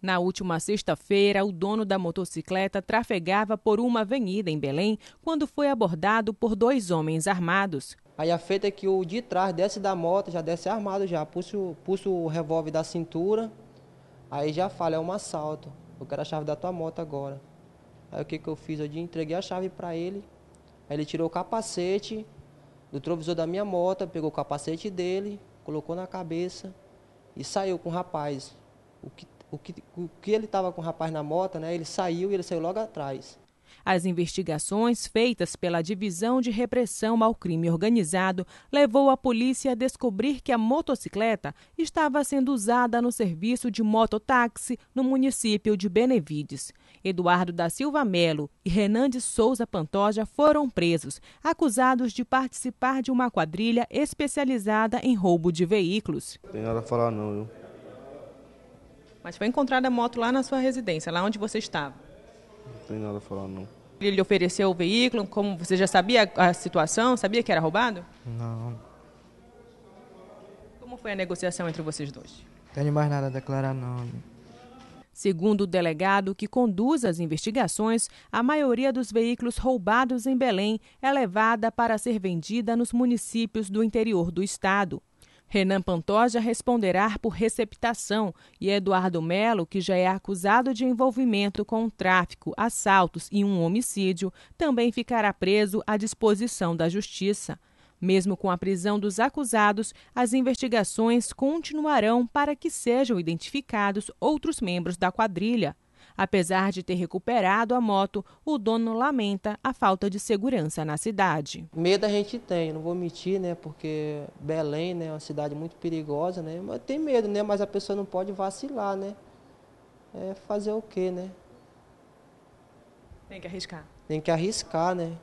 Na última sexta-feira, o dono da motocicleta trafegava por uma avenida em Belém quando foi abordado por dois homens armados. Aí a feita é que o de trás desce da moto, já desce armado já, puxa, o revólver da cintura, aí já fala, é um assalto, eu quero a chave da tua moto agora. Aí o que, que eu fiz? Eu entreguei a chave para ele, aí ele tirou o capacete do trovisor da minha moto, pegou o capacete dele, colocou na cabeça e saiu com o rapaz. O que o que, o que ele estava com o rapaz na moto, né? Ele saiu e ele saiu logo atrás. As investigações feitas pela Divisão de Repressão ao Crime Organizado levou a polícia a descobrir que a motocicleta estava sendo usada no serviço de mototáxi no município de Benevides. Eduardo da Silva Melo e Renan de Souza Pantoja foram presos, acusados de participar de uma quadrilha especializada em roubo de veículos. Não tem nada a falar não, viu? Mas foi encontrada a moto lá na sua residência, lá onde você estava? Não tem nada a falar, não. Ele lhe ofereceu o veículo, como você já sabia a situação, sabia que era roubado? Não. Como foi a negociação entre vocês dois? Não tenho mais nada a declarar, não. Segundo o delegado que conduz as investigações, a maioria dos veículos roubados em Belém é levada para ser vendida nos municípios do interior do estado. Renan Pantoja responderá por receptação e Eduardo Melo, que já é acusado de envolvimento com tráfico, assaltos e um homicídio, também ficará preso à disposição da Justiça. Mesmo com a prisão dos acusados, as investigações continuarão para que sejam identificados outros membros da quadrilha. Apesar de ter recuperado a moto, o dono lamenta a falta de segurança na cidade. Medo a gente tem, não vou mentir, né? Porque Belém né, é uma cidade muito perigosa, né? Mas tem medo, né? Mas a pessoa não pode vacilar, né? É fazer o quê, né? Tem que arriscar. Tem que arriscar, né?